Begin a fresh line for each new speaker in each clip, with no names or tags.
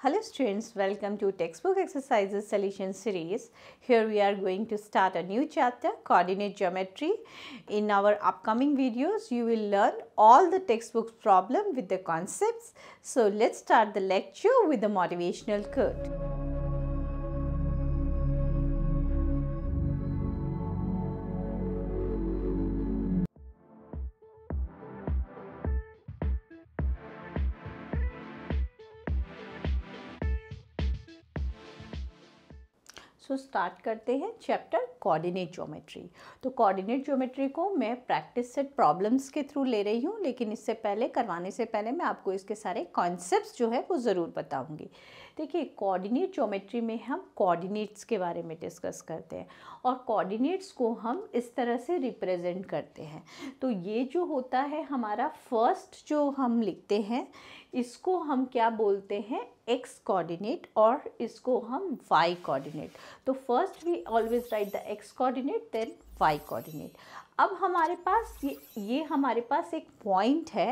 Hello students, welcome to Textbook Exercises Solution Series. Here we are going to start a new chapter, Coordinate Geometry. In our upcoming videos, you will learn all the textbook problem with the concepts. So let's start the lecture with the motivational quote. So start करते हैं chapter coordinate geometry तो coordinate geometry को मैं practice set problems के through ले रही हूँ लेकिन इससे पहले करवाने से पहले मैं आपको इसके सारे कॉन्सेप्ट जो है वो ज़रूर बताऊँगी देखिए कोऑर्डिनेट ज्योमेट्री में हम कोऑर्डिनेट्स के बारे में डिस्कस करते हैं और कोऑर्डिनेट्स को हम इस तरह से रिप्रेजेंट करते हैं तो ये जो होता है हमारा फर्स्ट जो हम लिखते हैं इसको हम क्या बोलते हैं एक्स कोऑर्डिनेट और इसको हम वाई कोऑर्डिनेट तो first we always write the X coordinate then Y coordinate अब हमारे पास ये ये हमारे पास एक पॉइंट है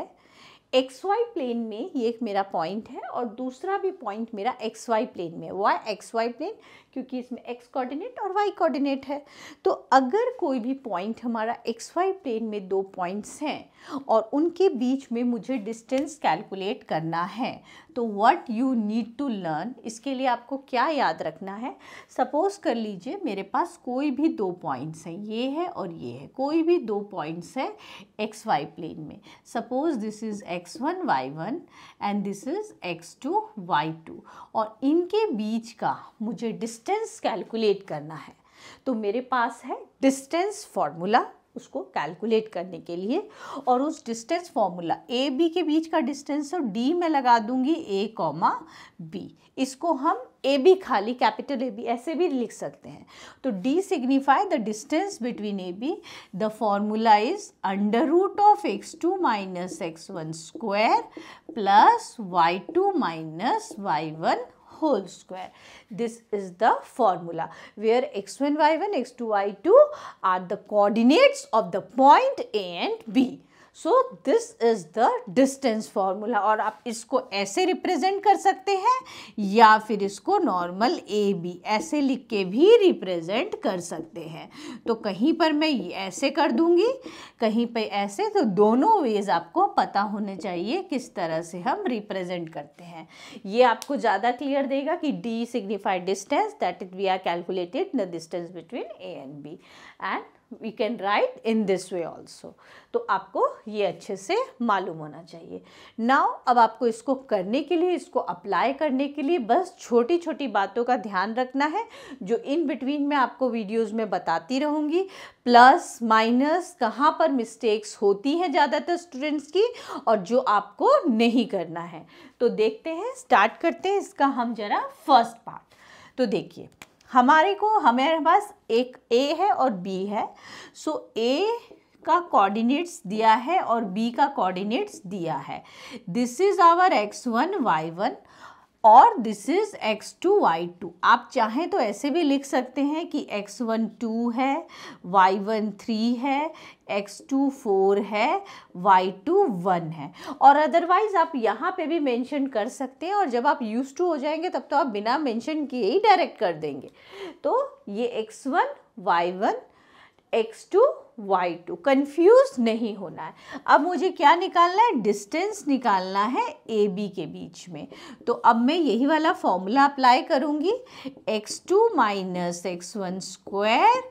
एक्स वाई प्लेन में ये एक मेरा पॉइंट है और दूसरा भी पॉइंट मेरा एक्स वाई प्लेन में वाई एक्स वाई प्लेन क्योंकि इसमें एक्स कोऑर्डिनेट और वाई कोऑर्डिनेट है तो अगर कोई भी पॉइंट हमारा एक्स वाई प्लेन में दो पॉइंट्स हैं और उनके बीच में मुझे डिस्टेंस कैलकुलेट करना है तो what you need to learn इसके लिए आपको क्या याद रखना है सपोज़ कर लीजिए मेरे पास कोई भी दो पॉइंट्स हैं ये है और ये है कोई भी दो पॉइंट्स हैं एक्स वाई प्लेन में suppose this is X one Y one and this is X two Y two और इनके बीच का मुझे डिस्टेंस डिस्टेंस कैलकुलेट करना है तो मेरे पास है डिस्टेंस फॉर्मूला उसको कैलकुलेट करने के लिए और उस डिस्टेंस फॉर्मूला ए बी के बीच का डिस्टेंस और डी में लगा दूंगी ए कॉमा बी इसको हम ए बी खाली कैपिटल ए बी ऐसे भी लिख सकते हैं तो D signify the distance between A B the formula is under root of X two minus x one square plus Y two minus Y one whole square. This is the formula where x1, y1, x2, y2 are the coordinates of the point A and B. So this is the distance formula और आप इसको ऐसे represent कर सकते हैं या फिर इसको नॉर्मल ए बी ऐसे लिख के भी रिप्रेजेंट कर सकते हैं तो कहीं पर मैं ऐसे कर दूँगी कहीं पर ऐसे तो दोनों वेज आपको पता होने चाहिए किस तरह से हम रिप्रेजेंट करते हैं ये आपको ज़्यादा क्लियर देगा कि D signified distance that is we are calculated the distance between A and B and we can write in this way also तो आपको ये अच्छे से मालूम होना चाहिए Now अब आपको इसको करने के लिए इसको अप्लाई करने के लिए बस छोटी छोटी बातों का ध्यान रखना है जो इन बिटवीन में आपको videos में बताती रहूँगी प्लस माइनस कहाँ पर मिस्टेक्स होती हैं ज़्यादातर स्टूडेंट्स की और जो आपको नहीं करना है तो देखते हैं स्टार्ट करते हैं इसका हम ज़रा फर्स्ट पार्ट तो देखिए हमारे को हमारे पास एक ए है और बी है सो ए का कोऑर्डिनेट्स दिया है और बी का कोऑर्डिनेट्स दिया है this is our X one Y one और this is X two Y two आप चाहें तो ऐसे भी लिख सकते हैं कि एक्स वन टू है वाई वन थ्री है एक्स टू फोर है वाई टू वन है और अदरवाइज़ आप यहाँ पे भी मेंशन कर सकते हैं और जब आप यूज़ टू हो जाएंगे तब तो आप बिना मेंशन किए ही डायरेक्ट कर देंगे तो ये x one Y one x two Y two confuse नहीं होना है अब मुझे क्या निकालना है डिस्टेंस निकालना है ए बी के बीच में तो अब मैं यही वाला फॉर्मूला अप्लाई करूँगी X two minus x one square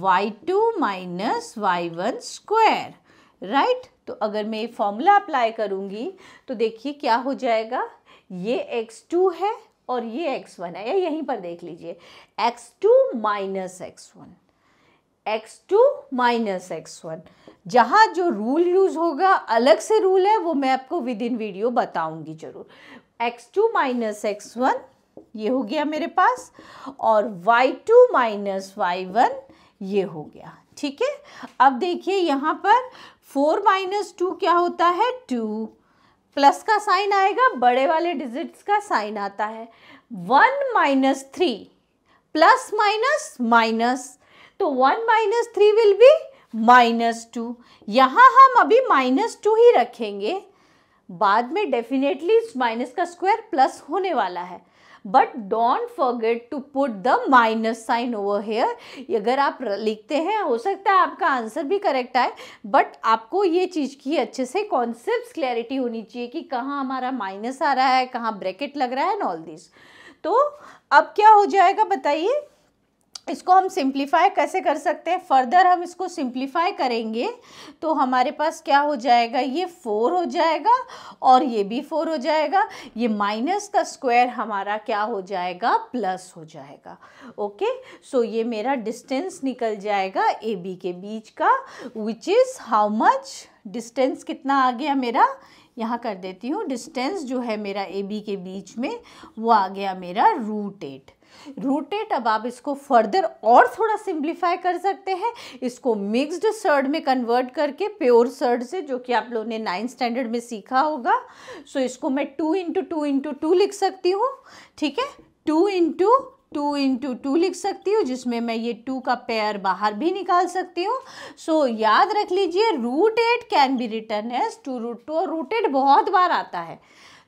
Y two minus Y one square right तो अगर मैं ये फॉर्मूला अप्लाई करूँगी तो देखिए क्या हो जाएगा ये एक्स टू है और ये एक्स वन है या यहीं पर देख लीजिए X two minus x one x two minus x one जहाँ जो रूल यूज़ होगा अलग से रूल है वो मैं आपको विद इन वीडियो बताऊंगी जरूर X two minus x one ये हो गया मेरे पास और Y two minus Y one ये हो गया ठीक है अब देखिए यहाँ पर फोर माइनस टू क्या होता है टू प्लस का साइन आएगा बड़े वाले डिजिट्स का साइन आता है one minus three plus minus minus तो one minus three will be minus two यहाँ हम अभी माइनस टू ही रखेंगे बाद में डेफिनेटली इस माइनस का स्क्वायर प्लस होने वाला है but don't forget to put the minus sign over here अगर आप लिखते हैं हो सकता है आपका आंसर भी करेक्ट आए बट आपको ये चीज़ की अच्छे से कॉन्सेप्ट क्लैरिटी होनी चाहिए कि कहाँ हमारा माइनस आ रहा है कहाँ ब्रैकेट लग रहा है एंड ऑल दिस तो अब क्या हो जाएगा बताइए इसको हम सिंप्लीफाई कैसे कर सकते हैं फर्दर हम इसको सिंप्लीफाई करेंगे तो हमारे पास क्या हो जाएगा ये फोर हो जाएगा और ये भी फोर हो जाएगा ये माइनस का स्क्वायर हमारा क्या हो जाएगा प्लस हो जाएगा ओके सो ये मेरा डिस्टेंस निकल जाएगा ए बी के बीच का which is how much distance कितना आ गया मेरा यहाँ कर देती हूँ डिस्टेंस जो है मेरा ए बी के बीच में वो आ गया मेरा रूट एट रूटेट अब आप इसको फर्दर और थोड़ा सिंप्लीफाई कर सकते हैं इसको मिक्स्ड सर्ड में कन्वर्ट करके प्योर सर्ड से जो कि आप लोगों ने नाइन्थ स्टैंडर्ड में सीखा होगा सो इसको मैं two into two into two लिख सकती हूँ ठीक है two into two into two लिख सकती हूँ जिसमें मैं ये टू का पेयर बाहर भी निकाल सकती हूँ सो so, याद रख लीजिए root eight can be return as two root two और रूट एट बहुत बार आता है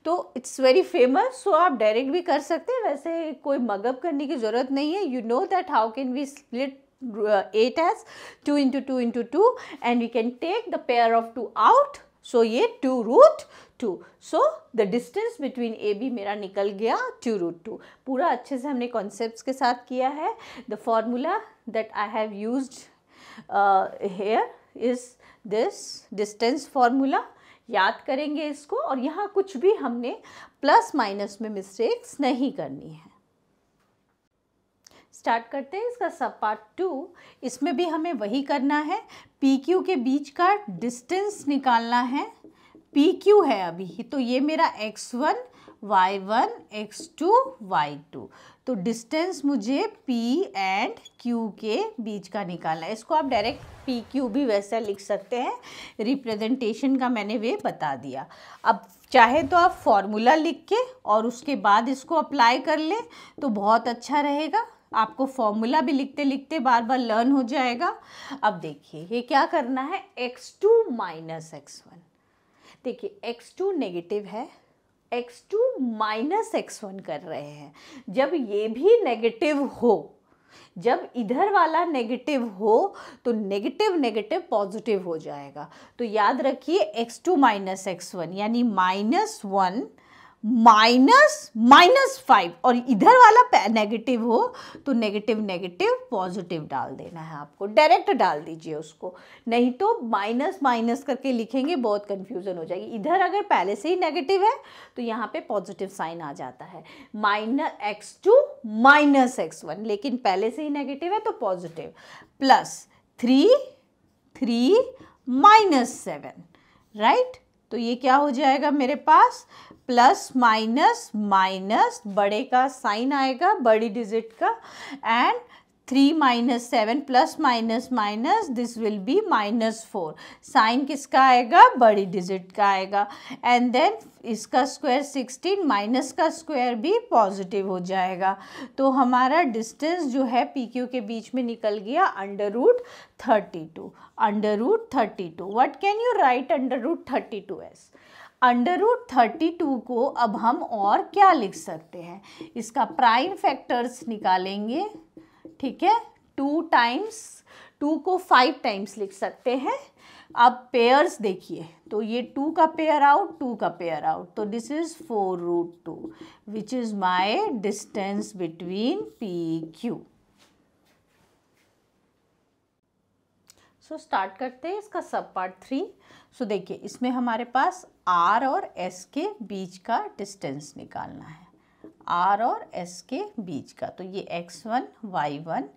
तो इट्स वेरी फेमस सो आप डायरेक्ट भी कर सकते हैं वैसे कोई मगअप करने की ज़रूरत नहीं है you know that how can we split eight as two into two into two and you can take the pair of two out so ये two root two so the distance between A B मेरा निकल गया to root to पूरा अच्छे से हमने concept के साथ किया है the formula that I have use here is this distance formula याद करेंगे इसको और यहाँ कुछ भी हमने प्लस माइनस में मिस्टेक्स नहीं करनी है स्टार्ट करते हैं इसका सब पार्ट टू इसमें भी हमें वही करना है पी क्यू के बीच का डिस्टेंस निकालना है पी क्यू है अभी तो ये मेरा x one y1 x2 y2 तो डिस्टेंस मुझे p एंड q के बीच का निकालना है इसको आप डायरेक्ट पी क्यू भी वैसा लिख सकते हैं रिप्रेजेंटेशन का मैंने वे बता दिया अब चाहे तो आप फॉर्मूला लिख के और उसके बाद इसको अप्लाई कर लें तो बहुत अच्छा रहेगा आपको फॉर्मूला भी लिखते लिखते बार बार लर्न हो जाएगा अब देखिए ये क्या करना है x2 टू माइनस एक्स देखिए x2 नेगेटिव है x2 माइनस वन कर रहे हैं जब ये भी नेगेटिव हो जब इधर वाला नेगेटिव हो तो नेगेटिव नेगेटिव पॉजिटिव हो जाएगा तो याद रखिए x2 टू माइनस एक्स यानी minus one minus minus five और इधर वाला नेगेटिव हो तो नेगेटिव नेगेटिव पॉजिटिव डाल देना है आपको डायरेक्ट डाल दीजिए उसको नहीं तो माइनस माइनस करके लिखेंगे बहुत कंफ्यूजन हो जाएगी इधर अगर पहले से ही नेगेटिव है तो यहाँ पे पॉजिटिव साइन आ जाता है minus x two minus x one लेकिन पहले से ही नेगेटिव है तो positive plus three three minus seven right तो ये क्या हो जाएगा मेरे पास प्लस माइनस माइनस बड़े का साइन आएगा बड़ी डिजिट का and three minus seven plus minus minus this will be minus four sign किसका आएगा बड़ी डिजिट का आएगा एंड देन इसका स्क्वायर सिक्सटीन माइनस का स्क्वायर भी पॉजिटिव हो जाएगा तो हमारा डिस्टेंस जो है पी क्यू के बीच में निकल गया under root thirty two under root thirty two what can you write under root thirty two as under root thirty two को अब हम और क्या लिख सकते हैं इसका प्राइम फैक्टर्स निकालेंगे ठीक है टू टाइम्स टू को फाइव टाइम्स लिख सकते हैं अब पेयर्स देखिए तो ये टू का पेयर आउट टू का पेयर आउट तो this is four root two which is my distance between P Q so start करते हैं इसका सब पार्ट थ्री सो देखिए इसमें हमारे पास आर और एस के बीच का डिस्टेंस निकालना है आर और एस के बीच का तो ये x one Y one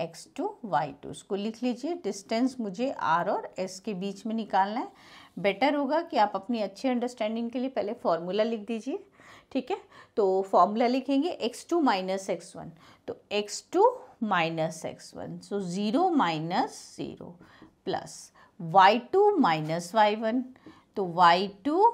x two Y two इसको लिख लीजिए डिस्टेंस मुझे आर और एस के बीच में निकालना है बेटर होगा कि आप अपनी अच्छे अंडरस्टैंडिंग के लिए पहले फॉर्मूला लिख दीजिए ठीक है तो फॉर्मूला लिखेंगे x two minus x one तो x two minus x one so zero minus zero plus Y two minus Y one तो y two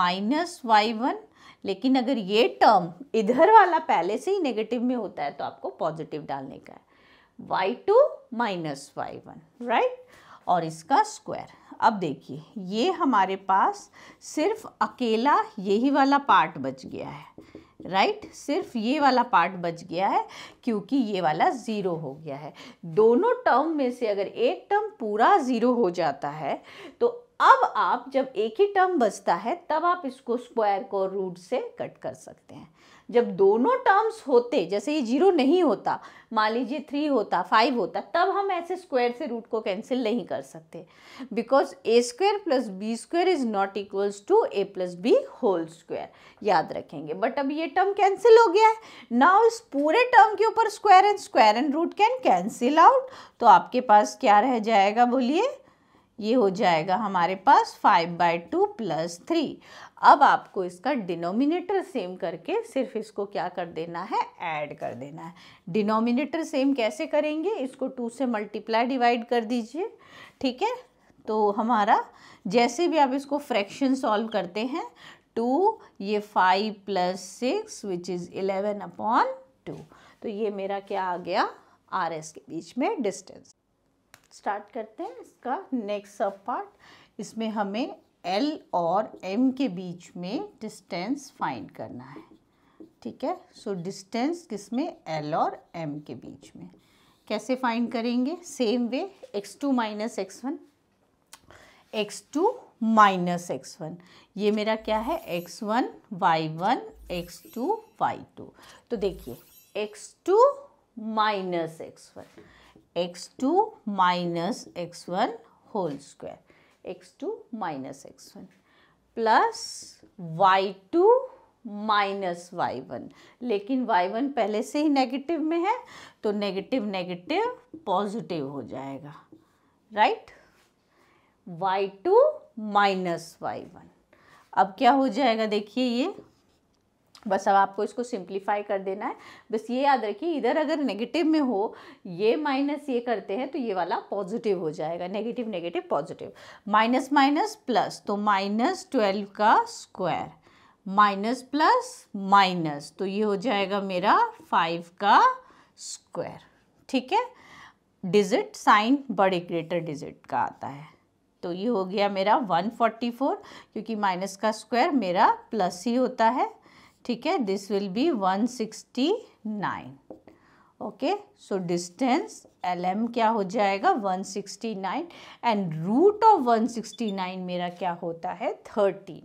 minus Y one लेकिन अगर ये टर्म इधर वाला पहले से ही नेगेटिव में होता है तो आपको पॉजिटिव डालने का है Y two minus Y one right और इसका स्क्वायर अब देखिए ये हमारे पास सिर्फ अकेला यही वाला पार्ट बच गया है राइट right? सिर्फ ये वाला पार्ट बच गया है क्योंकि ये वाला ज़ीरो हो गया है दोनों टर्म में से अगर एक टर्म पूरा ज़ीरो हो जाता है तो अब आप जब एक ही टर्म बचता है तब आप इसको स्क्वायर को रूट से कट कर सकते हैं जब दोनों टर्म्स होते जैसे ये जीरो नहीं होता मान लीजिए थ्री होता फाइव होता तब हम ऐसे स्क्वायर से रूट को कैंसिल नहीं कर सकते because A square plus B square is not equals to A plus B whole square याद रखेंगे बट अब ये टर्म कैंसिल हो गया है नाउ इस पूरे टर्म के ऊपर square and square and root can cancel out तो आपके पास क्या रह जाएगा बोलिए ये हो जाएगा हमारे पास five by two plus three अब आपको इसका डिनोमिनेटर सेम करके सिर्फ इसको क्या कर देना है ऐड कर देना है डिनोमिनेटर सेम कैसे करेंगे इसको टू से मल्टीप्लाई डिवाइड कर दीजिए ठीक है तो हमारा जैसे भी आप इसको फ्रैक्शन सॉल्व करते हैं टू ये five plus six which is eleven upon two तो ये मेरा क्या आ गया आर एस के बीच में डिस्टेंस स्टार्ट करते हैं इसका नेक्स्ट सब पार्ट इसमें हमें एल और एम के बीच में डिस्टेंस फाइंड करना है ठीक है सो डिस्टेंस किस में एल और एम के बीच में कैसे फाइंड करेंगे same way x two minus x one x two minus x one ये मेरा क्या है x one Y one x two Y two तो देखिए x two minus x one x two minus x one whole square x two minus x one plus Y two minus Y one लेकिन y one पहले से ही negative में है तो negative negative positive हो जाएगा right y two minus Y one अब क्या हो जाएगा देखिए ये बस अब आपको इसको सिंप्लीफाई कर देना है बस ये याद रखिए इधर अगर नेगेटिव में हो ये माइनस ये करते हैं तो ये वाला पॉजिटिव हो जाएगा negative negative positive minus minus plus तो माइनस ट्वेल्व का स्क्वायर माइनस प्लस माइनस तो ये हो जाएगा मेरा फाइव का स्क्वायर ठीक है डिजिट साइन बड़े ग्रेटर डिजिट का आता है तो ये हो गया मेरा 144 क्योंकि माइनस का स्क्वायर मेरा प्लस ही होता है ठीक है this will be 169 okay so distance L M क्या हो जाएगा 169 एंड रूट ऑफ 169 मेरा क्या होता है 13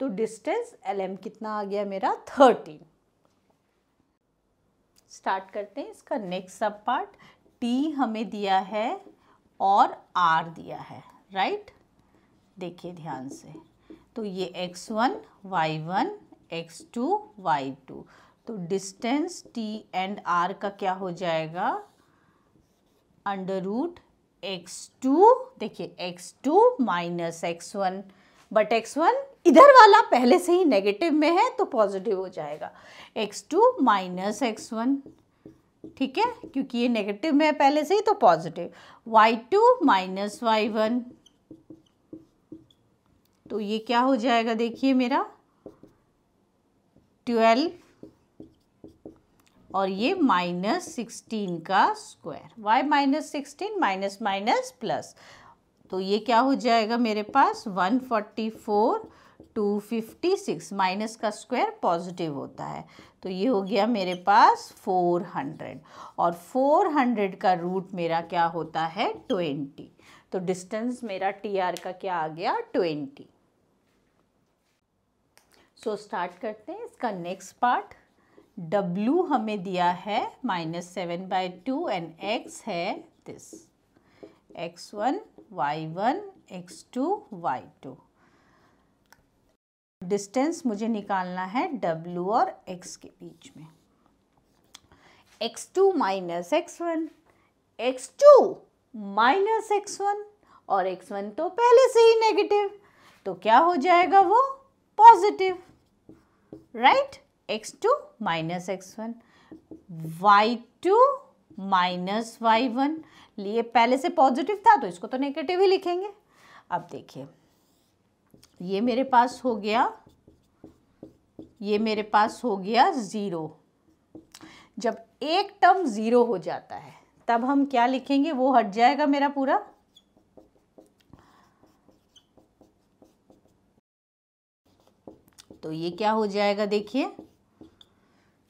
तो डिस्टेंस एल एम कितना आ गया मेरा 13 स्टार्ट करते हैं इसका नेक्स्ट सब पार्ट टी हमें दिया है और आर दिया है राइट देखिए ध्यान से तो ये x one Y one x two Y two तो डिस्टेंस टी एंड आर का क्या हो जाएगा अंडर रूट एक्स टू देखिए x two minus x one but x one इधर वाला पहले से ही नेगेटिव में है तो पॉजिटिव हो जाएगा x two minus x one ठीक है क्योंकि ये नेगेटिव में है पहले से ही तो positive y two minus Y one तो ये क्या हो जाएगा देखिए मेरा ट्वेल्व और ये माइनस सिक्सटीन का square y minus sixteen minus minus plus तो ये क्या हो जाएगा मेरे पास one forty four two fifty six minus का स्क्वायर पॉजिटिव होता है तो ये हो गया मेरे पास फोर हंड्रेड और फोर हंड्रेड का रूट मेरा क्या होता है ट्वेंटी तो डिस्टेंस मेरा टी आर का क्या आ गया ट्वेंटी सो so, स्टार्ट करते हैं इसका नेक्स्ट पार्ट W हमें दिया है minus seven by two and x है this x one Y one x two Y two distance मुझे निकालना है W और x के बीच में x2 two minus x one x two minus x one और x1 तो पहले से ही नेगेटिव तो क्या हो जाएगा वो positive right x2 minus x1 y2 minus Y one लिए पहले से पॉजिटिव था तो इसको तो नेगेटिव ही लिखेंगे अब देखिए ये मेरे पास हो गया ये मेरे पास हो गया ज़ीरो जब एक टर्म ज़ीरो हो जाता है तब हम क्या लिखेंगे वो हट जाएगा मेरा पूरा तो ये क्या हो जाएगा देखिए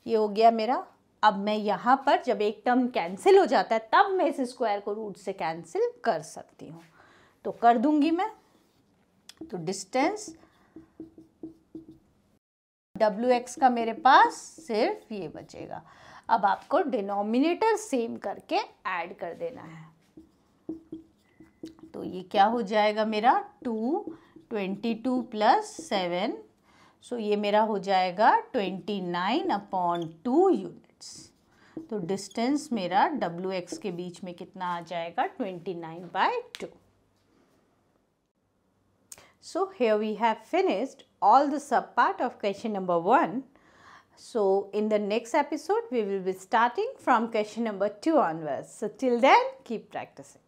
ये हो गया मेरा अब मैं यहाँ पर जब एक टर्म कैंसिल हो जाता है तब मैं इस स्क्वायर को रूट से कैंसिल कर सकती हूँ तो कर दूंगी मैं तो डिस्टेंस डब्ल्यू एक्स का मेरे पास सिर्फ ये बचेगा अब आपको डिनोमिनेटर सेम करके ऐड कर देना है तो ये क्या हो जाएगा मेरा two twenty two plus seven so so, ये मेरा हो जाएगा twenty nine upon two units तो डिस्टेंस मेरा डब्ल्यू एक्स के बीच में कितना आ जाएगा twenty nine by two So here we have finished all the subpart of question number 1. So in the next episode, we will be starting from question number 2 onwards. So till then, keep practicing.